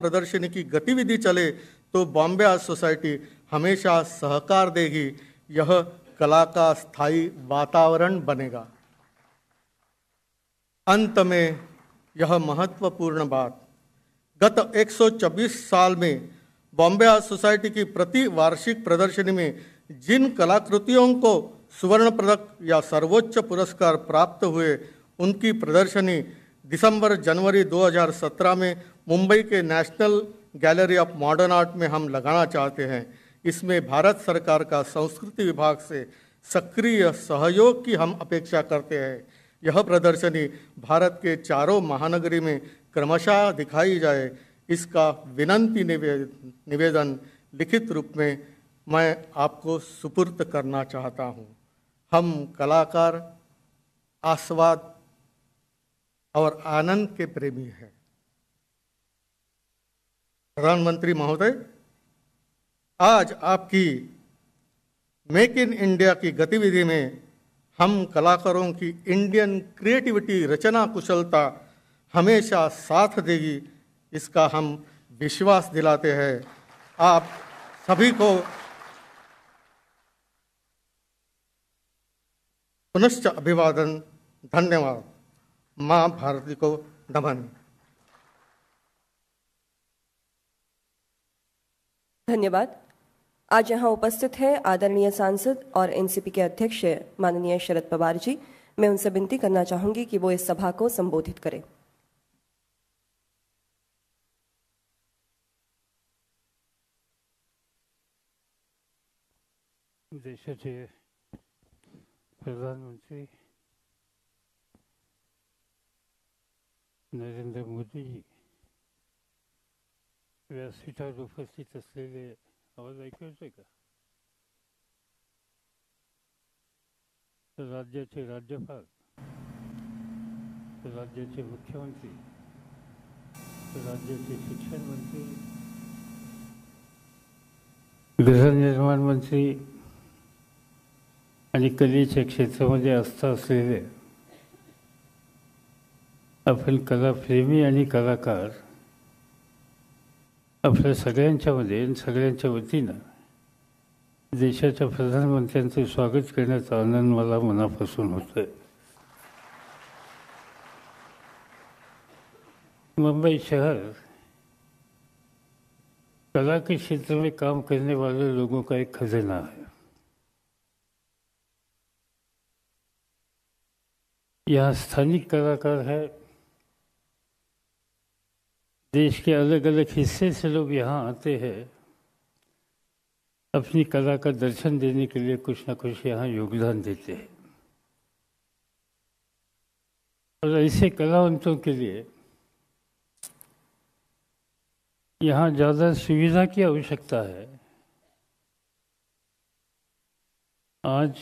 प्रदर्शनी की गतिविधि चले तो बॉम्बे आर्ट सोसाइटी हमेशा सहकार देगी यह कला का स्थायी वातावरण बनेगा अंत में यह महत्वपूर्ण बात गत 124 साल में बॉम्बे आर्ट सोसाइटी की प्रति वार्षिक प्रदर्शनी में जिन कलाकृतियों को सुवर्ण पदक या सर्वोच्च पुरस्कार प्राप्त हुए उनकी प्रदर्शनी दिसंबर जनवरी 2017 में मुंबई के national gallery of modern art में हम लगाना चाहते हैं इसमें भारत सरकार का संस्कृति विभाग से सक्रिय सहयोग की हम अपेक्षा करते हैं यह प्रदर्शनी भारत के चारों महानगरी में क्रमशः दिखाई जाए इसका विनंती निवेदन लिखित रूप में मैं आपको सुपुर्द करना चाहता हूँ हम कलाकार आस्वाद और आनंद के प्रेमी हैं प्रधानमंत्री महोदय आज आपकी मेक इन इंडिया की गतिविधि में हम कलाकारों की इंडियन क्रिएटिविटी रचना कुशलता हमेशा साथ देगी इसका हम विश्वास दिलाते हैं आप सभी को पुनश्च अभिवादन धन्यवाद माँ भारती को नमन धन्यवाद आज यहाँ उपस्थित है आदरणीय सांसद और एनसीपी के अध्यक्ष माननीय शरद पवार जी मैं उनसे विनती करना चाहूंगी कि वो इस सभा को संबोधित करें प्रधानमंत्री नरेंद्र मोदी जी व्यासपीठावर उपस्थित असलेले आवाज ऐकू येतोय का राज्याचे राज्यपाल राज्याचे मुख्यमंत्री राज्याचे शिक्षण मंत्री गृहनिर्माण मंत्री आणि कलेच्या क्षेत्रामध्ये आस्था असलेले आपण कलाप्रेमी आणि कलाकार अपने सगे आणि सगळ्यांच्या वतीनं देशाच्या प्रधानमंत्र्यांचं स्वागत करण्याचा आनंद मला मनापासून होतो आहे मुंबई शहर कला के क्षेत्र में काम करने वाले लोगों का एक खजाना है यहाँ स्थानिक कलाकार है देश के अलग अलग हिस्से से लोग यहाँ आते हैं अपनी कला का दर्शन देने के लिए कुछ ना कुछ यहाँ योगदान देते हैं और ऐसे कलावंतों के लिए यहाँ ज़्यादा सुविधा की आवश्यकता है आज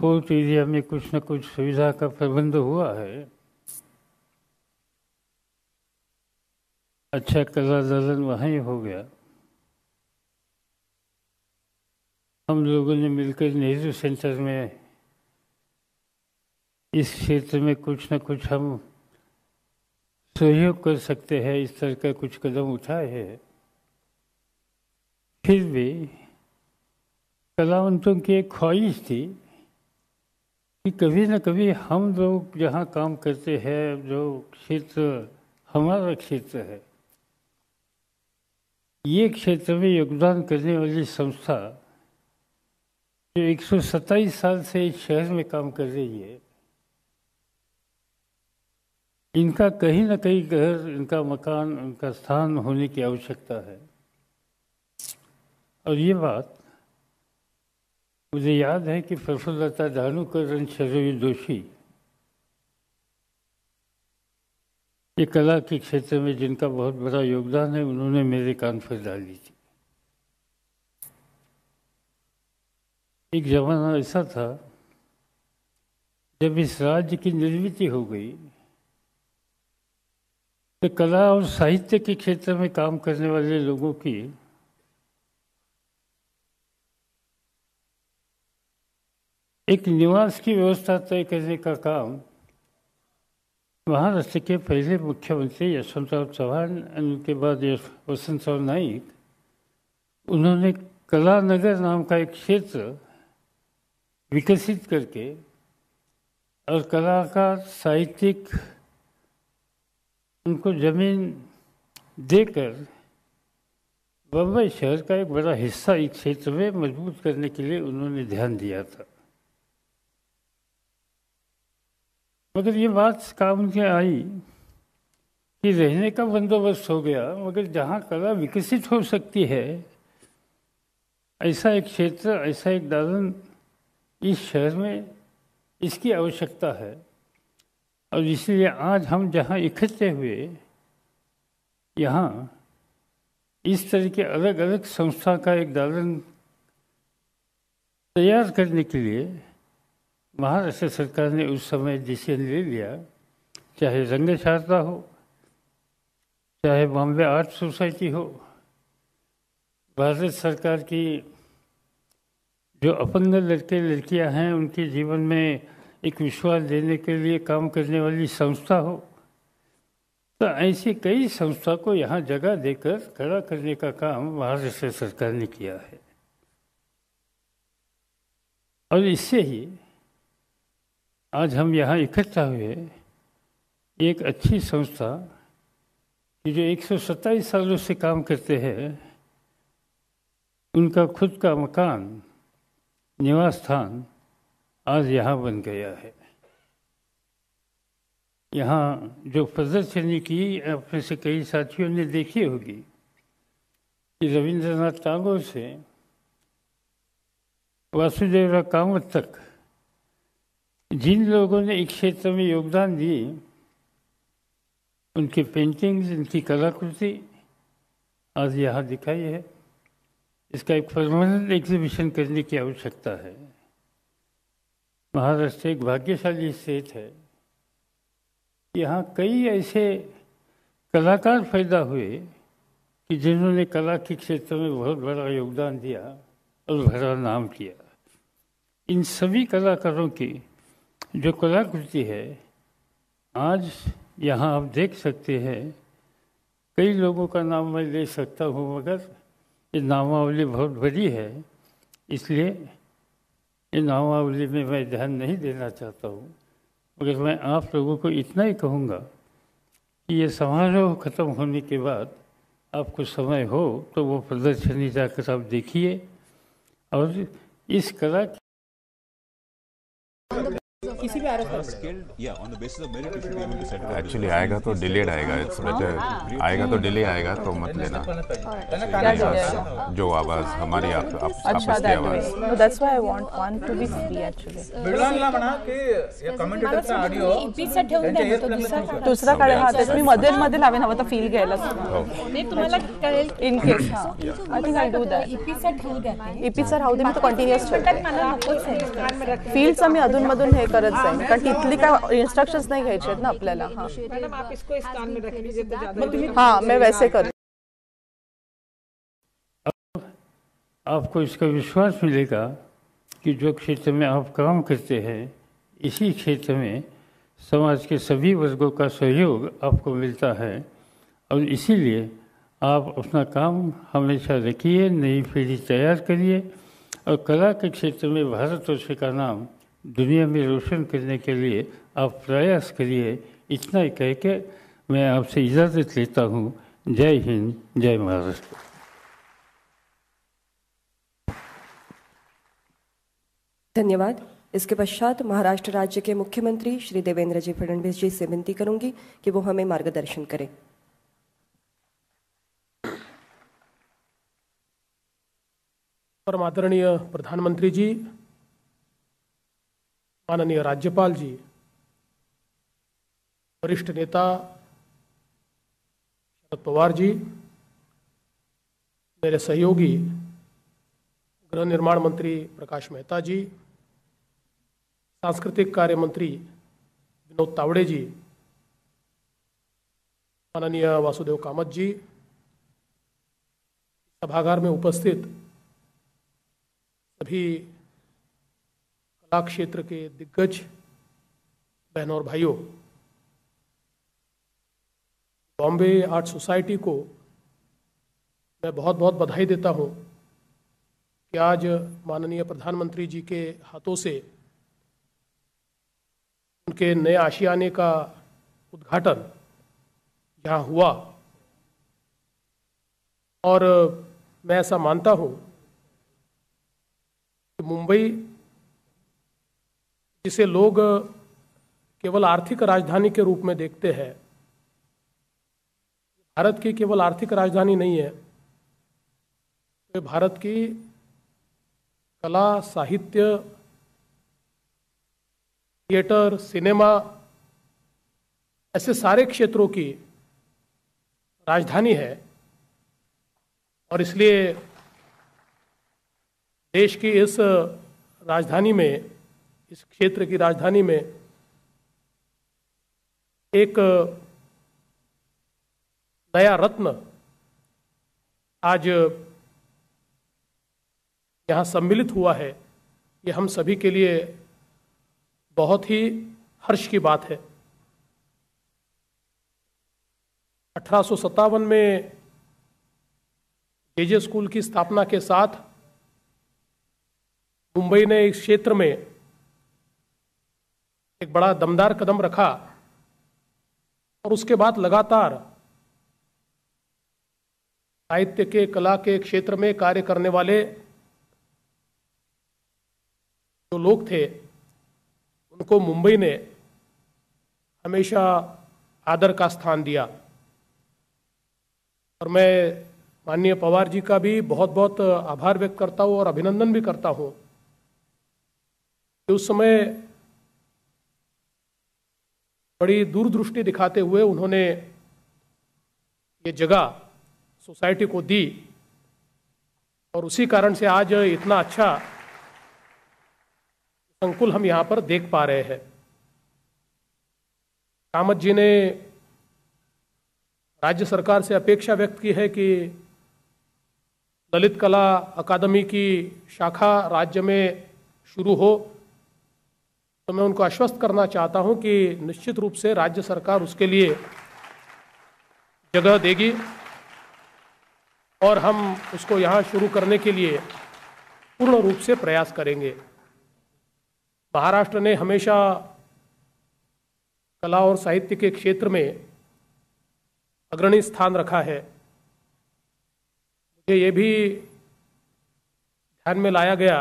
फोर्ट एरिया में कुछ ना कुछ सुविधा का प्रबंध हुआ है अच्छा कला दलन वहाँ ही हो गया हम लोगों ने मिलकर नेहरू सेंटर में इस क्षेत्र में कुछ ना कुछ हम सहयोग कर सकते हैं इस तरह का कुछ कदम उठाए हैं फिर भी कलावंतों की एक ख्वाहिश थी कि कभी ना कभी हम लोग जहाँ काम करते हैं जो क्षेत्र हमारा क्षेत्र है ये क्षेत्र में योगदान करने वाली संस्था जो एक साल से इस शहर में काम कर रही है इनका कहीं ना कहीं घर इनका मकान उनका स्थान होने की आवश्यकता है और ये बात मुझे याद है कि प्रफुल्लता धानुकर रण दोषी ये कला के क्षेत्र में जिनका बहुत बड़ा योगदान है उन्होंने मेरे कान पर डाली थी एक जमाना ऐसा था जब इस राज्य की निर्मित हो गई तो कला और साहित्य के क्षेत्र में काम करने वाले लोगों की एक निवास की व्यवस्था तय करने का काम महाराष्ट्र के पहले मुख्यमंत्री यशवंतराव चौहान उनके बाद वसंतराव नाइक उन्होंने कला नगर नाम का एक क्षेत्र विकसित करके और कला का साहित्यिक उनको जमीन देकर बम्बई शहर का एक बड़ा हिस्सा इस क्षेत्र में मजबूत करने के लिए उन्होंने ध्यान दिया था मगर ये बात काम के आई कि रहने का बंदोबस्त हो गया मगर जहाँ कला विकसित हो सकती है ऐसा एक क्षेत्र ऐसा एक दालन इस शहर में इसकी आवश्यकता है और इसलिए आज हम जहाँ इकट्ठे हुए यहाँ इस तरह के अलग अलग संस्था का एक दालन तैयार करने के लिए महाराष्ट्र सरकार ने उस समय डिसीजन ले लिया चाहे रंग शारदा हो चाहे बॉम्बे आर्ट सोसाइटी हो भारत सरकार की जो अपंग लड़के लड़कियां हैं उनके जीवन में एक विश्वास देने के लिए काम करने वाली संस्था हो तो ऐसी कई संस्था को यहाँ जगह देकर खड़ा करने का काम महाराष्ट्र सरकार ने किया है और इससे ही आज हम यहाँ इकट्ठा हुए एक अच्छी संस्था कि जो एक सालों से काम करते हैं उनका खुद का मकान निवास स्थान आज यहाँ बन गया है यहाँ जो प्रदर्शनी की आप में से कई साथियों ने देखी होगी कि रविंद्रनाथ टागोर से वासुदेवरा कामत तक जिन लोगों ने एक क्षेत्र में योगदान दिए उनकी पेंटिंग्स उनकी कलाकृति आज यहाँ दिखाई है इसका एक परमानेंट एग्जीबिशन करने की आवश्यकता है महाराष्ट्र एक भाग्यशाली स्टेट है यहाँ कई ऐसे कलाकार पैदा हुए कि जिन्होंने कला के क्षेत्र में बहुत बड़ा योगदान दिया और बड़ा नाम किया इन सभी कलाकारों की जो कलाकृति है आज यहाँ आप देख सकते हैं कई लोगों का नाम मैं ले सकता हूँ मगर ये नामावली बहुत बड़ी है इसलिए ये नामावली में मैं ध्यान नहीं देना चाहता हूँ मगर मैं आप लोगों को इतना ही कहूँगा कि ये समारोह ख़त्म होने के बाद आपको समय हो तो वो प्रदर्शनी जाकर आप देखिए और इस कला एक्चुअली आएगा तो डिलेड आएगा इट्स बेटर हाँ। आएगा तो डिले आएगा तो मत लेना जो आवाज हमारी आप आप अच्छा आपकी आवाज no that's why I want one to be free actually बिळवणला म्हणा की या का ऑडियो इपीचा ठेवून दे तो दुसरा दुसरा कडे हा त्यात मी मध्ये मध्ये लावेन हवं तर फील घ्यायला नाही तुम्हाला कळेल in case I think I do that इपीचा ठेवू दे इपीचा राहू दे मी तो कंटिन्यूअस ठेवतो फील्स आम्ही अधूनमधून हे करत जाईल कारण तिथली काय नाही घ्यायचे आहेत ना आपल्याला हा हाँ मैं वैसे कर आपको इसका विश्वास मिलेगा कि जो क्षेत्र में आप काम करते हैं इसी क्षेत्र में समाज के सभी वर्गों का सहयोग आपको मिलता है और इसीलिए आप अपना काम हमेशा रखिए नई पीढ़ी तैयार करिए और कला के क्षेत्र में भारत वर्ष का नाम दुनिया में रोशन करने के लिए आप प्रयास करिए इतना ही कह के मैं आपसे इजाज़त लेता हूँ जय हिंद जय महाराष्ट्र धन्यवाद इसके पश्चात महाराष्ट्र राज्य के मुख्यमंत्री श्री देवेंद्र जी फडणवीस जी से विनती करूंगी कि वो हमें मार्गदर्शन करें परमादरणीय प्रधानमंत्री जी माननीय राज्यपाल जी वरिष्ठ नेता शरद पवार जी मेरे सहयोगी गृह निर्माण मंत्री प्रकाश मेहता जी सांस्कृतिक कार्य मंत्री विनोद तावड़े जी माननीय वासुदेव कामत जी सभागार में उपस्थित सभी लद्दाख क्षेत्र के दिग्गज बहनों और भाइयों बॉम्बे आर्ट सोसाइटी को मैं बहुत बहुत बधाई देता हूँ कि आज माननीय प्रधानमंत्री जी के हाथों से उनके नए आशियाने का उद्घाटन यहाँ हुआ और मैं ऐसा मानता हूँ कि मुंबई जिसे लोग केवल आर्थिक राजधानी के रूप में देखते हैं भारत की केवल आर्थिक राजधानी नहीं है तो भारत की कला साहित्य थिएटर सिनेमा ऐसे सारे क्षेत्रों की राजधानी है और इसलिए देश की इस राजधानी में इस क्षेत्र की राजधानी में एक नया रत्न आज यहाँ सम्मिलित हुआ है ये हम सभी के लिए बहुत ही हर्ष की बात है अठारह में जे जे स्कूल की स्थापना के साथ मुंबई ने इस क्षेत्र में एक बड़ा दमदार कदम रखा और उसके बाद लगातार साहित्य के कला के क्षेत्र में कार्य करने वाले जो लोग थे उनको मुंबई ने हमेशा आदर का स्थान दिया और मैं माननीय पवार जी का भी बहुत बहुत आभार व्यक्त करता हूँ और अभिनंदन भी करता हूँ उस समय बड़ी दूरदृष्टि दिखाते हुए उन्होंने ये जगह सोसाइटी को दी और उसी कारण से आज इतना अच्छा संकुल हम यहाँ पर देख पा रहे हैं कामत जी ने राज्य सरकार से अपेक्षा व्यक्त की है कि ललित कला अकादमी की शाखा राज्य में शुरू हो तो मैं उनको आश्वस्त करना चाहता हूं कि निश्चित रूप से राज्य सरकार उसके लिए जगह देगी और हम उसको यहां शुरू करने के लिए पूर्ण रूप से प्रयास करेंगे महाराष्ट्र ने हमेशा कला और साहित्य के क्षेत्र में अग्रणी स्थान रखा है मुझे ये भी ध्यान में लाया गया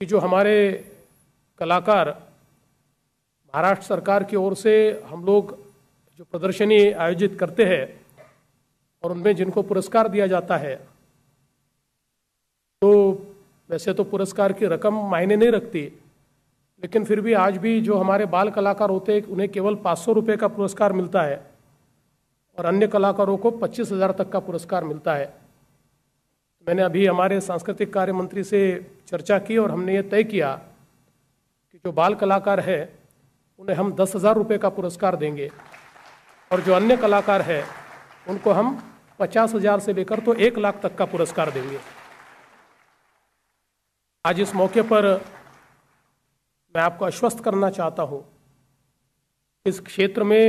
कि जो हमारे कलाकार महाराष्ट्र सरकार की ओर से हम लोग जो प्रदर्शनी आयोजित करते हैं और उनमें जिनको पुरस्कार दिया जाता है तो वैसे तो पुरस्कार की रकम मायने नहीं रखती लेकिन फिर भी आज भी जो हमारे बाल कलाकार होते हैं उन्हें केवल पाँच सौ रुपये का पुरस्कार मिलता है और अन्य कलाकारों को पच्चीस हज़ार तक का पुरस्कार मिलता है मैंने अभी हमारे सांस्कृतिक कार्य मंत्री से चर्चा की और हमने ये तय किया जो बाल कलाकार है उन्हें हम दस हज़ार रुपये का पुरस्कार देंगे और जो अन्य कलाकार है उनको हम पचास हज़ार से लेकर तो एक लाख तक का पुरस्कार देंगे आज इस मौके पर मैं आपको आश्वस्त करना चाहता हूँ इस क्षेत्र में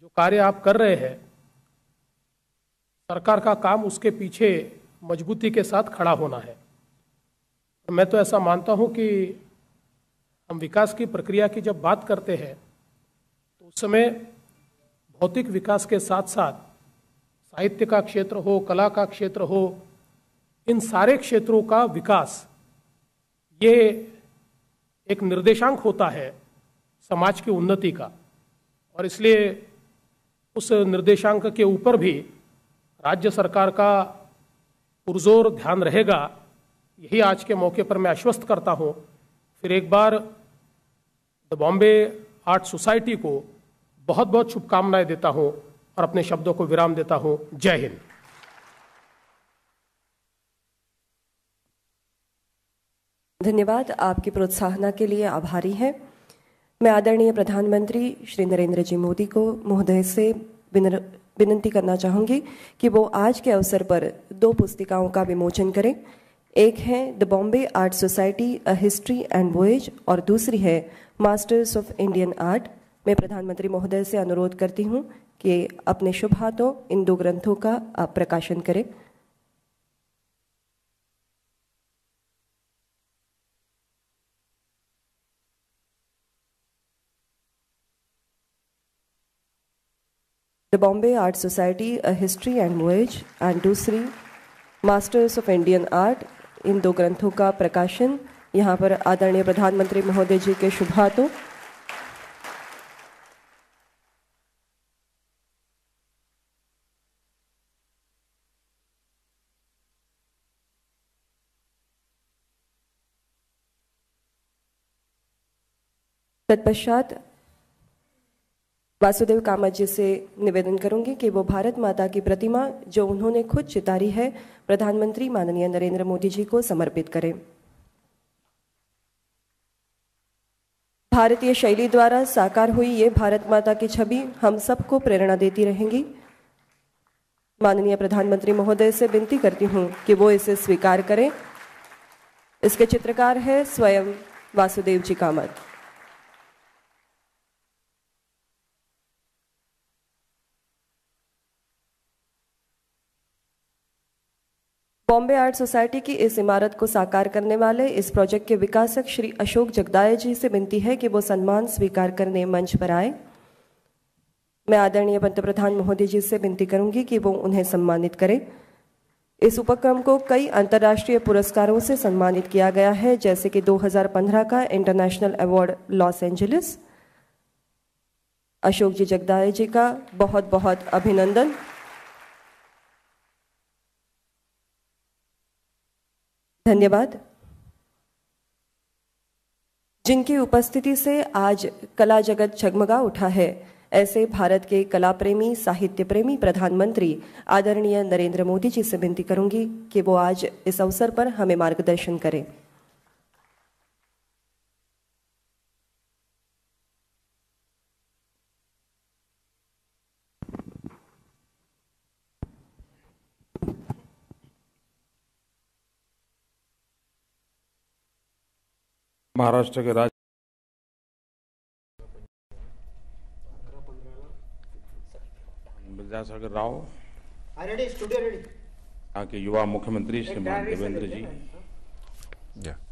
जो कार्य आप कर रहे हैं सरकार का काम उसके पीछे मजबूती के साथ खड़ा होना है मैं तो ऐसा मानता हूँ कि हम विकास की प्रक्रिया की जब बात करते हैं तो उस समय भौतिक विकास के साथ साथ साहित्य का क्षेत्र हो कला का क्षेत्र हो इन सारे क्षेत्रों का विकास ये एक निर्देशांक होता है समाज की उन्नति का और इसलिए उस निर्देशांक के ऊपर भी राज्य सरकार का पुरजोर ध्यान रहेगा यही आज के मौके पर मैं आश्वस्त करता हूँ फिर एक बार द बॉम्बे आर्ट सोसाइटी को बहुत बहुत शुभकामनाएं देता हूं और अपने शब्दों को विराम देता हूं जय हिंद धन्यवाद आपकी प्रोत्साहना के लिए आभारी हैं मैं आदरणीय प्रधानमंत्री श्री नरेंद्र जी मोदी को महोदय से विनती करना चाहूंगी कि वो आज के अवसर पर दो पुस्तिकाओं का विमोचन करें एक है the Bombay art society a history and voyage और दूसरी है मास्टर्स ऑफ इंडियन आर्ट मैं प्रधानमंत्री महोदय से अनुरोध करती हूँ कि अपने शुभ हाथों इन दो ग्रंथों का आप प्रकाशन करें the Bombay art society a history and voyage and दूसरी मास्टर्स ऑफ इंडियन आर्ट इन दो ग्रंथों का प्रकाशन यहाँ पर आदरणीय प्रधानमंत्री महोदय जी के शुभातों तत्पश्चात वासुदेव कामत जी से निवेदन करूंगी कि वो भारत माता की प्रतिमा जो उन्होंने खुद चितारी है प्रधानमंत्री माननीय नरेंद्र मोदी जी को समर्पित करें भारतीय शैली द्वारा साकार हुई ये भारत माता की छवि हम सबको प्रेरणा देती रहेंगी माननीय प्रधानमंत्री महोदय से विनती करती हूँ कि वो इसे स्वीकार करें इसके चित्रकार है स्वयं वासुदेव जी कामत बॉम्बे आर्ट सोसाइटी की इस इमारत को साकार करने वाले इस प्रोजेक्ट के विकासक श्री अशोक जगदाय जी से विनती है कि वो सम्मान स्वीकार करने मंच पर आए मैं आदरणीय पंतप्रधान महोदय जी से विनती करूंगी कि वो उन्हें सम्मानित करें इस उपक्रम को कई अंतर्राष्ट्रीय पुरस्कारों से सम्मानित किया गया है जैसे कि 2015 का international award Los Angeles Ashok ji जगदाय जी का बहुत बहुत अभिनंदन धन्यवाद जिनकी उपस्थिति से आज कला जगत झगमगा उठा है ऐसे भारत के कला प्रेमी साहित्य प्रेमी प्रधानमंत्री आदरणीय नरेंद्र मोदी जी से विनती करूंगी कि वो आज इस अवसर पर हमें मार्गदर्शन करें महाराष्ट्र के राज्य विद्यासागर राव यहाँ के युवा मुख्यमंत्री श्रीमान देवेंद्र जी yeah.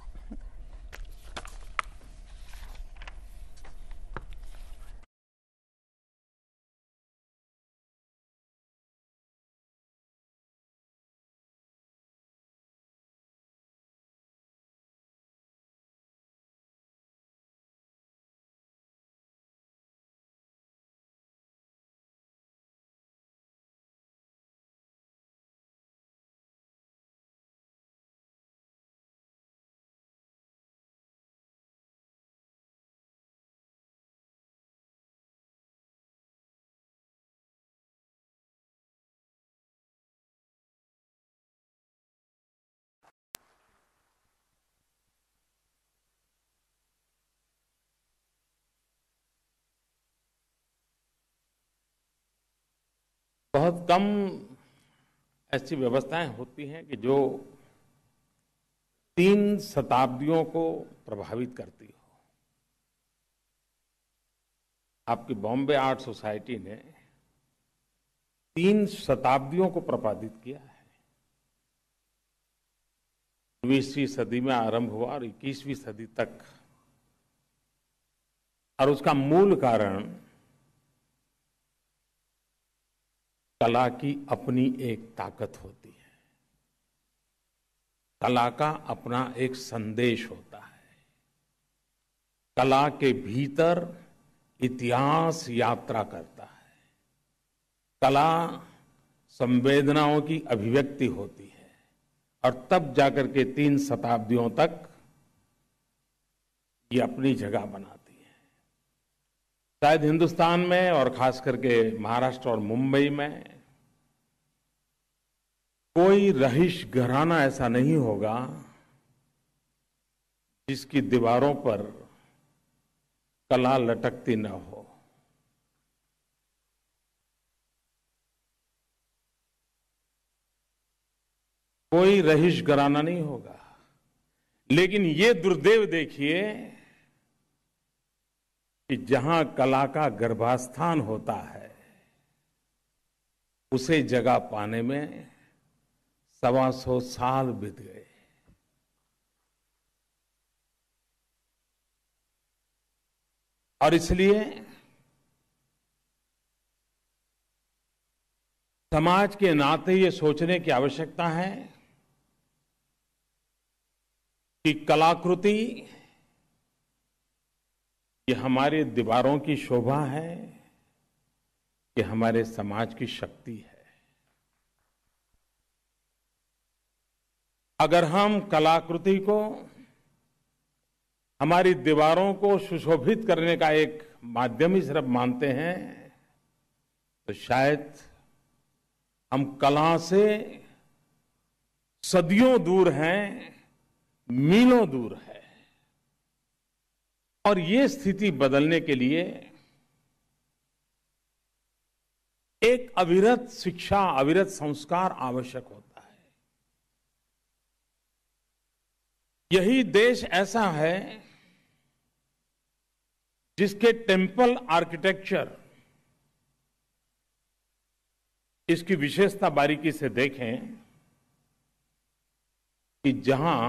बहुत कम ऐसी व्यवस्थाएं होती हैं कि जो तीन शताब्दियों को प्रभावित करती हो आपकी बॉम्बे आर्ट सोसाइटी ने तीन शताब्दियों को प्रभावित किया है बीसवीं सदी में आरंभ हुआ और इक्कीसवीं सदी तक और उसका मूल कारण कला की अपनी एक ताकत होती है कला का अपना एक संदेश होता है कला के भीतर इतिहास यात्रा करता है कला संवेदनाओं की अभिव्यक्ति होती है और तब जाकर के तीन शताब्दियों तक ये अपनी जगह बनाती शायद हिंदुस्तान में और खास करके महाराष्ट्र और मुंबई में कोई रहीश घराना ऐसा नहीं होगा जिसकी दीवारों पर कला लटकती न हो कोई रहीश घराना नहीं होगा लेकिन ये दुर्देव देखिए कि जहां कला का गर्भास्थान होता है उसे जगह पाने में सवा सौ साल बीत गए और इसलिए समाज के नाते ये सोचने की आवश्यकता है कि कलाकृति ये हमारे दीवारों की शोभा है ये हमारे समाज की शक्ति है अगर हम कलाकृति को हमारी दीवारों को सुशोभित करने का एक माध्यम ही सिर्फ मानते हैं तो शायद हम कला से सदियों दूर हैं मीलों दूर है और ये स्थिति बदलने के लिए एक अविरत शिक्षा अविरत संस्कार आवश्यक होता है यही देश ऐसा है जिसके टेम्पल आर्किटेक्चर इसकी विशेषता बारीकी से देखें कि जहां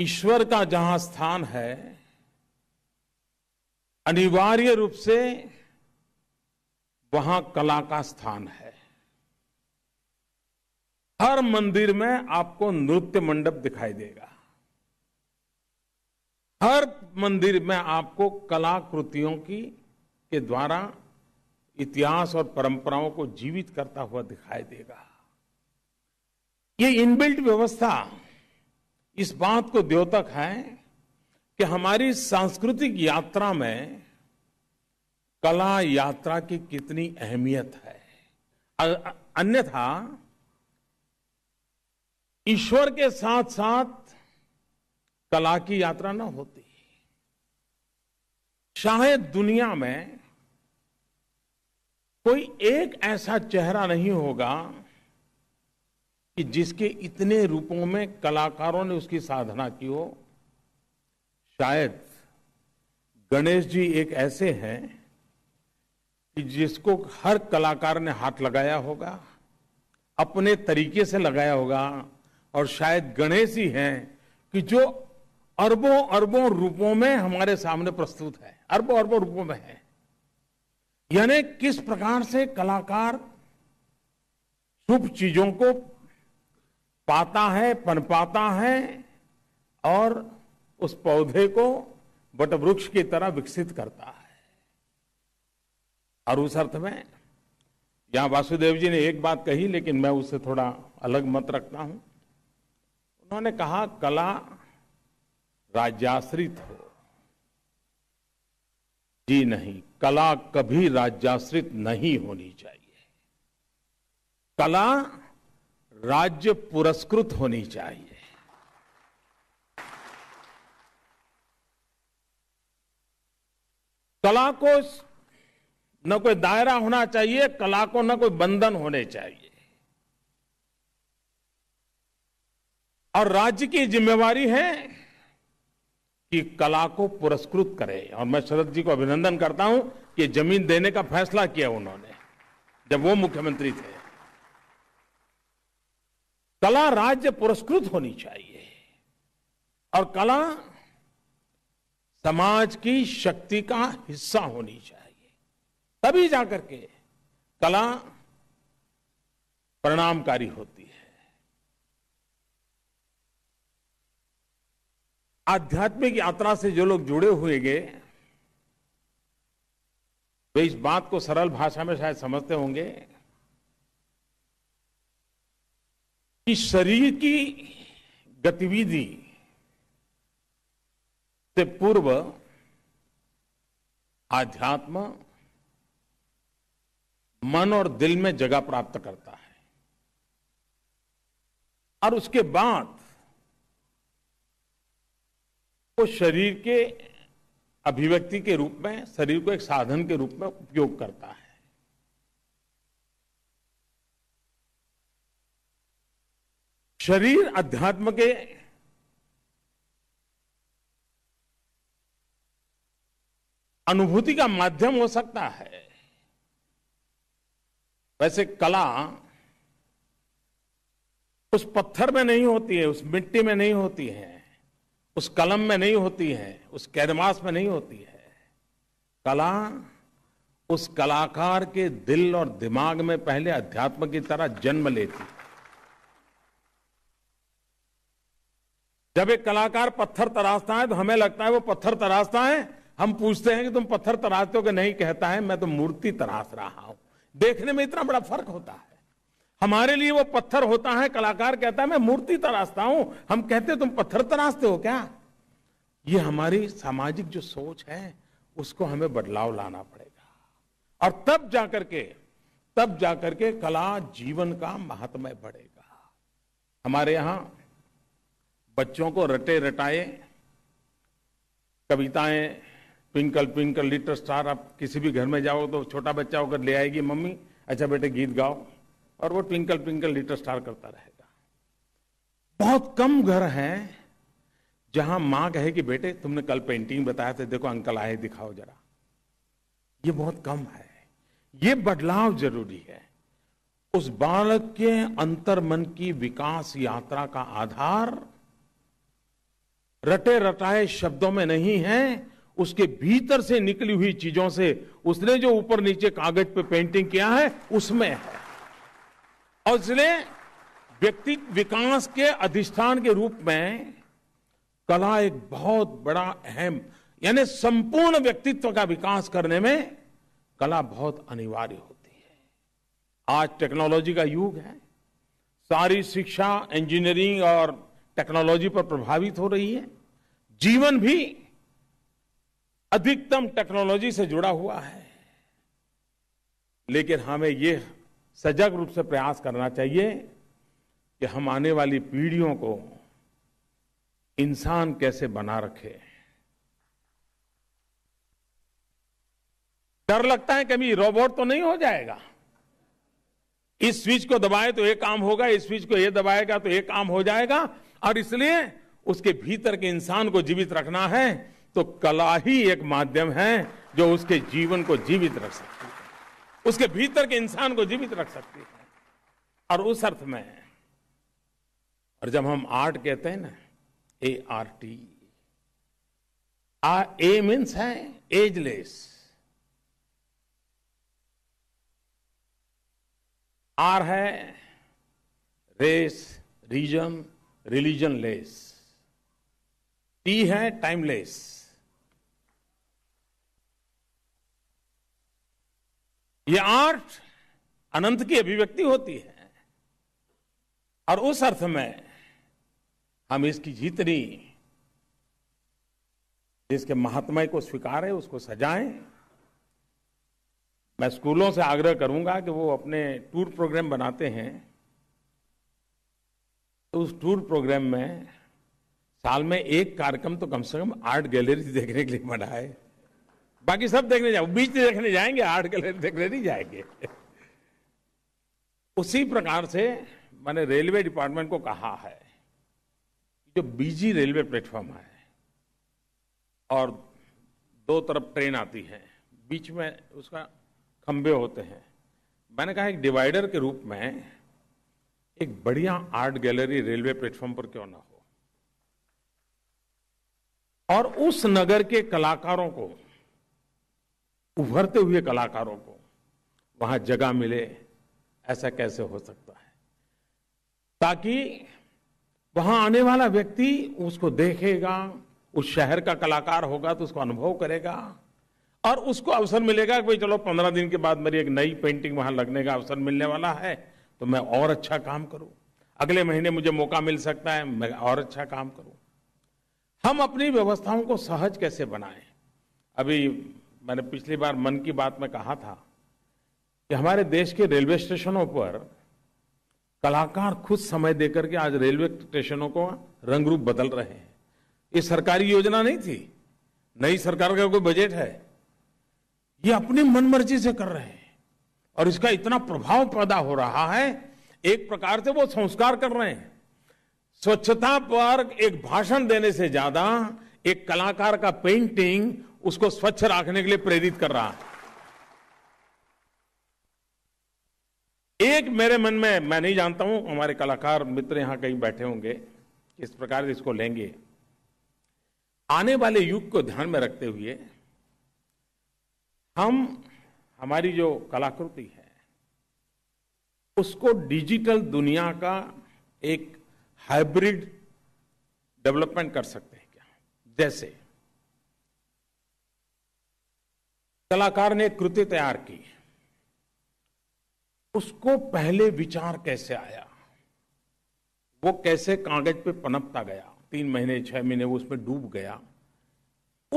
ईश्वर का जहां स्थान है अनिवार्य रूप से वहां कला का स्थान है हर मंदिर में आपको नृत्य मंडप दिखाई देगा हर मंदिर में आपको कलाकृतियों की के द्वारा इतिहास और परंपराओं को जीवित करता हुआ दिखाई देगा ये इनबिल्ट व्यवस्था इस बात को द्योतक है कि हमारी सांस्कृतिक यात्रा में कला यात्रा की कितनी अहमियत है अन्यथा ईश्वर के साथ साथ कला की यात्रा न होती शायद दुनिया में कोई एक ऐसा चेहरा नहीं होगा कि जिसके इतने रूपों में कलाकारों ने उसकी साधना की हो शायद गणेश जी एक ऐसे हैं कि जिसको हर कलाकार ने हाथ लगाया होगा अपने तरीके से लगाया होगा और शायद गणेश ही हैं कि जो अरबों अरबों रूपों में हमारे सामने प्रस्तुत है अरबों अरबों रूपों में है यानी किस प्रकार से कलाकार शुभ चीजों को पाता है पनपाता है और उस पौधे को वटवृक्ष की तरह विकसित करता है और उस अर्थ में यहां वासुदेव जी ने एक बात कही लेकिन मैं उससे थोड़ा अलग मत रखता हूं उन्होंने कहा कला राज्याश्रित हो जी नहीं कला कभी राज्याश्रित नहीं होनी चाहिए कला राज्य पुरस्कृत होनी चाहिए कला को न कोई दायरा होना चाहिए कला को न कोई बंधन होने चाहिए और राज्य की जिम्मेवारी है कि कला को पुरस्कृत करे और मैं शरद जी को अभिनंदन करता हूं कि जमीन देने का फैसला किया उन्होंने जब वो मुख्यमंत्री थे कला राज्य पुरस्कृत होनी चाहिए और कला समाज की शक्ति का हिस्सा होनी चाहिए तभी जाकर के कला परिणामकारी होती है आध्यात्मिक यात्रा से जो लोग जुड़े हुए गए वे इस बात को सरल भाषा में शायद समझते होंगे कि शरीर की गतिविधि से पूर्व आध्यात्म मन और दिल में जगह प्राप्त करता है और उसके बाद वो शरीर के अभिव्यक्ति के रूप में शरीर को एक साधन के रूप में उपयोग करता है शरीर अध्यात्म के अनुभूति का माध्यम हो सकता है वैसे कला उस पत्थर में नहीं होती है उस मिट्टी में नहीं होती है उस कलम में नहीं होती है उस कैनवास में नहीं होती है कला उस कलाकार के दिल और दिमाग में पहले अध्यात्म की तरह जन्म लेती है जब एक कलाकार पत्थर तराशता है तो हमें लगता है वो पत्थर तराशता है हम पूछते हैं कि तुम पत्थर तराशते हो कि नहीं कहता है मैं तो मूर्ति तराश रहा हूं देखने में इतना बड़ा फर्क होता है हमारे लिए वो पत्थर होता है कलाकार कहता है मैं मूर्ति तराशता हूं हम कहते तुम पत्थर तराशते हो क्या ये हमारी सामाजिक जो सोच है उसको हमें बदलाव लाना पड़ेगा और तब जाकर के तब जाकर के कला जीवन का महात्मय बढ़ेगा हमारे यहां बच्चों को रटे रटाए कविताएं ट्विंकल ट्विंकल लिटल स्टार आप किसी भी घर में जाओ तो छोटा बच्चा होकर ले आएगी मम्मी अच्छा बेटे गीत गाओ और वो ट्विंकल ट्विंकल लिटल स्टार करता रहेगा बहुत कम घर हैं जहां मां कहे कि बेटे तुमने कल पेंटिंग बताया था देखो अंकल आए दिखाओ जरा ये बहुत कम है ये बदलाव जरूरी है उस बालक के अंतर मन की विकास यात्रा का आधार रटे रटाए शब्दों में नहीं है उसके भीतर से निकली हुई चीजों से उसने जो ऊपर नीचे कागज पे पेंटिंग किया है उसमें है और इसलिए व्यक्ति विकास के अधिष्ठान के रूप में कला एक बहुत बड़ा अहम यानी संपूर्ण व्यक्तित्व का विकास करने में कला बहुत अनिवार्य होती है आज टेक्नोलॉजी का युग है सारी शिक्षा इंजीनियरिंग और टेक्नोलॉजी पर प्रभावित हो रही है जीवन भी अधिकतम टेक्नोलॉजी से जुड़ा हुआ है लेकिन हमें यह सजग रूप से प्रयास करना चाहिए कि हम आने वाली पीढ़ियों को इंसान कैसे बना रखे डर लगता है कभी रोबोट तो नहीं हो जाएगा इस स्विच को दबाए तो एक काम होगा इस स्विच को ये दबाएगा तो एक काम हो जाएगा और इसलिए उसके भीतर के इंसान को जीवित रखना है तो कला ही एक माध्यम है जो उसके जीवन को जीवित रख सकती है उसके भीतर के इंसान को जीवित रख सकती है और उस अर्थ में और जब हम आर्ट कहते हैं ना ए आर टी आ ए मीन्स है एजलेस आर है race region religion less T है टाइमलेस ये आर्ट अनंत की अभिव्यक्ति होती है और उस अर्थ में हम इसकी जितनी इसके महात्मा को स्वीकारें उसको सजाएं मैं स्कूलों से आग्रह करूंगा कि वो अपने टूर प्रोग्राम बनाते हैं उस टूर प्रोग्राम में साल में एक कार्यक्रम तो कम से कम आर्ट गैलरी देखने के लिए बनाए है बाकी सब देखने जाओ बीच देखने जाएंगे आर्ट गैलरी देखने नहीं जाएंगे उसी प्रकार से मैंने रेलवे डिपार्टमेंट को कहा है जो बीजी रेलवे प्लेटफॉर्म है और दो तरफ ट्रेन आती है बीच में उसका खंबे होते हैं मैंने कहा एक डिवाइडर के रूप में एक बढ़िया आर्ट गैलरी रेलवे प्लेटफॉर्म पर क्यों ना हो और उस नगर के कलाकारों को उभरते हुए कलाकारों को वहां जगह मिले ऐसा कैसे हो सकता है ताकि वहां आने वाला व्यक्ति उसको देखेगा उस शहर का कलाकार होगा तो उसको अनुभव करेगा और उसको अवसर मिलेगा कि भाई चलो पंद्रह दिन के बाद मेरी एक नई पेंटिंग वहां लगने का अवसर मिलने वाला है तो मैं और अच्छा काम करूं अगले महीने मुझे मौका मिल सकता है मैं और अच्छा काम करूं हम अपनी व्यवस्थाओं को सहज कैसे बनाएं अभी मैंने पिछली बार मन की बात में कहा था कि हमारे देश के रेलवे स्टेशनों पर कलाकार खुद समय देकर के आज रेलवे स्टेशनों को रंग रूप बदल रहे हैं ये सरकारी योजना नहीं थी नई सरकार का कोई बजट है ये अपनी मनमर्जी से कर रहे हैं और इसका इतना प्रभाव पैदा हो रहा है एक प्रकार से वो संस्कार कर रहे हैं स्वच्छता पर एक भाषण देने से ज्यादा एक कलाकार का पेंटिंग उसको स्वच्छ रखने के लिए प्रेरित कर रहा है एक मेरे मन में मैं नहीं जानता हूं हमारे कलाकार मित्र यहां कहीं बैठे होंगे किस प्रकार से इसको लेंगे आने वाले युग को ध्यान में रखते हुए हम हमारी जो कलाकृति है उसको डिजिटल दुनिया का एक हाइब्रिड डेवलपमेंट कर सकते हैं क्या जैसे कलाकार ने कृति तैयार की उसको पहले विचार कैसे आया वो कैसे कागज पे पनपता गया तीन महीने छह महीने वो उसमें डूब गया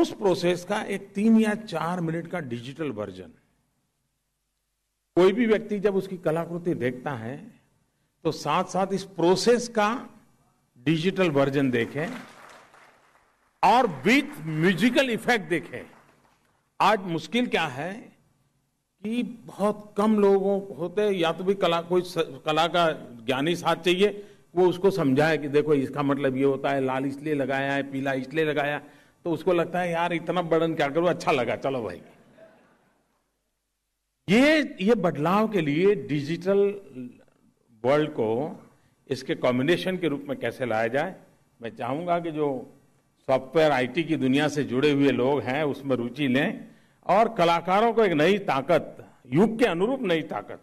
उस प्रोसेस का एक तीन या चार मिनट का डिजिटल वर्जन कोई भी व्यक्ति जब उसकी कलाकृति देखता है तो साथ साथ इस प्रोसेस का डिजिटल वर्जन देखें और विथ म्यूजिकल इफेक्ट देखें आज मुश्किल क्या है कि बहुत कम लोगों होते या तो भी कला कोई कला का ज्ञानी साथ चाहिए वो उसको समझाए कि देखो इसका मतलब ये होता है लाल इसलिए लगाया है पीला इसलिए लगाया तो उसको लगता है यार इतना बर्डन क्या करो अच्छा लगा चलो भाई ये ये बदलाव के लिए डिजिटल वर्ल्ड को इसके कॉम्बिनेशन के रूप में कैसे लाया जाए मैं चाहूंगा कि जो सॉफ्टवेयर आईटी की दुनिया से जुड़े हुए लोग हैं उसमें रुचि लें और कलाकारों को एक नई ताकत युग के अनुरूप नई ताकत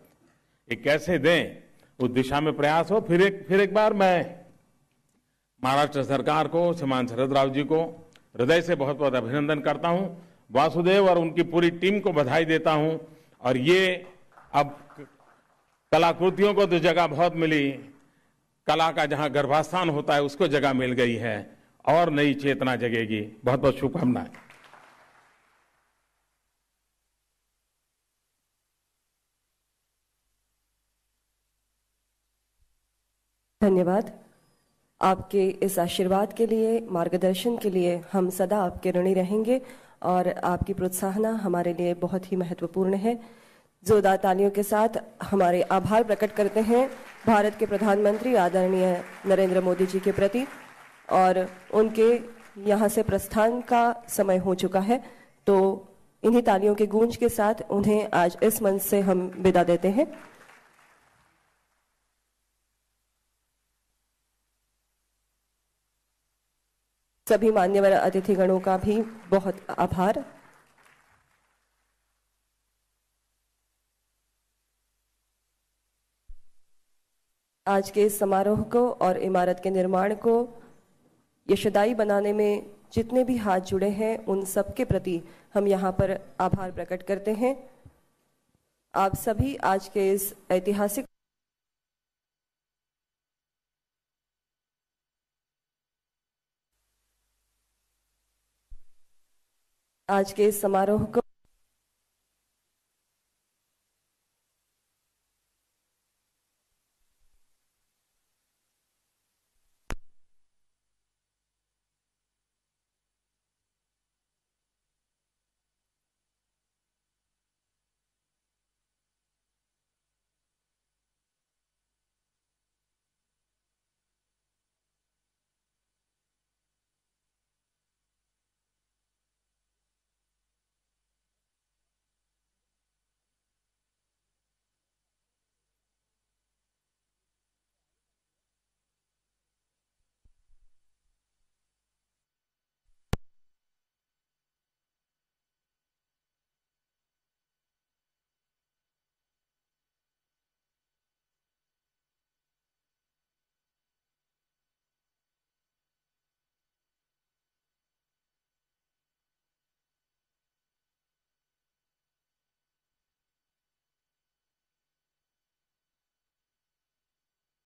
ये कैसे दें उस दिशा में प्रयास हो फिर एक फिर एक बार मैं महाराष्ट्र सरकार को श्रीमान शरद राव जी को हृदय से बहुत बहुत अभिनंदन करता हूँ वासुदेव और उनकी पूरी टीम को बधाई देता हूँ और ये अब कलाकृतियों को तो जगह बहुत मिली कला का जहां गर्भास्थान होता है उसको जगह मिल गई है और नई चेतना जगेगी बहुत बहुत शुभकामनाएं धन्यवाद आपके इस आशीर्वाद के लिए मार्गदर्शन के लिए हम सदा आपके ऋणी रहेंगे और आपकी प्रोत्साहना हमारे लिए बहुत ही महत्वपूर्ण है जोरदार तालियों के साथ हमारे आभार प्रकट करते हैं भारत के प्रधानमंत्री आदरणीय नरेंद्र मोदी जी के प्रति और उनके यहाँ से प्रस्थान का समय हो चुका है तो इन्हीं तालियों के गूंज के साथ उन्हें आज इस मंच से हम विदा देते हैं सभी मान्यवर अतिथिगणों का भी बहुत आभार आज के इस समारोह को और इमारत के निर्माण को यशदाई बनाने में जितने भी हाथ जुड़े हैं उन सबके प्रति हम यहाँ पर आभार प्रकट करते हैं आप सभी आज के इस ऐतिहासिक आज के इस समारोह को